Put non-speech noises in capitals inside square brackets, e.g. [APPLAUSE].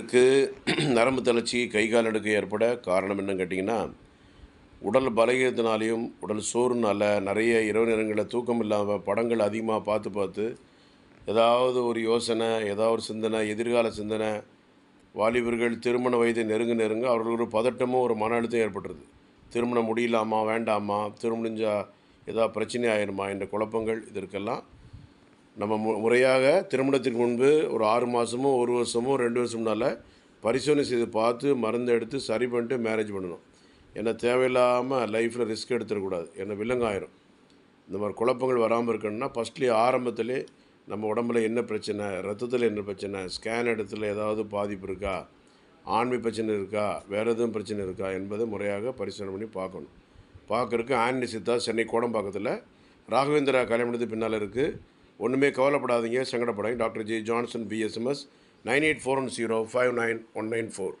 இதுக்கு [CLEARS THROAT] நரம்பு தளர்ச்சி கை கால் அடுக்கு ஏற்பட காரணம் என்னன்னு கேட்டிங்கன்னா உடல் பலகீனத்தினாலையும் உடல் சோறுனால நிறைய இரவு நேரங்களில் தூக்கம் இல்லாமல் படங்கள் அதிகமாக பார்த்து பார்த்து ஏதாவது ஒரு யோசனை ஏதாவது ஒரு சிந்தனை எதிர்கால சிந்தனை வாலிபர்கள் திருமண வயதை நெருங்க நெருங்க அவர்களுக்கு ஒரு பதட்டமும் ஒரு மன அழுத்தம் ஏற்பட்டுருது திருமணம் முடியலாமா வேண்டாமா திருமணிஞ்சா ஏதாவது பிரச்சனை ஆயிடுமா என்ற குழப்பங்கள் இதற்கெல்லாம் நம்ம மு முறையாக திருமணத்திற்கு முன்பு ஒரு ஆறு மாதமோ ஒரு வருஷமோ ரெண்டு வருஷம்னால பரிசோதனை செய்து பார்த்து மருந்து எடுத்து சரி பண்ணிட்டு மேரேஜ் பண்ணணும் ஏன்னா தேவையில்லாமல் லைஃப்பில் ரிஸ்க் எடுத்துடக்கூடாது என்ன வில்லங்காயிரும் இந்த மாதிரி குழப்பங்கள் வராமல் இருக்கணும்னா ஃபஸ்ட்லேயே ஆரம்பத்திலே நம்ம உடம்புல என்ன பிரச்சனை ரத்தத்தில் என்ன பிரச்சனை ஸ்கேன் இடத்துல ஏதாவது பாதிப்பு இருக்கா ஆண்மை பிரச்சனை இருக்கா வேறு எதுவும் பிரச்சனை இருக்கா என்பதை முறையாக பரிசோதனை பண்ணி பார்க்கணும் பார்க்குறக்கு ஆன்னி சித்தா சென்னை கோடம்பாக்கத்தில் ராகவேந்திரா கல்யாணத்துக்கு பின்னால் இருக்குது ஒன்றுமே கவலைப்படாதீங்க சங்கடப்படாதீங்க doctor J Johnson BSMS nine eight four one zero five nine one nine four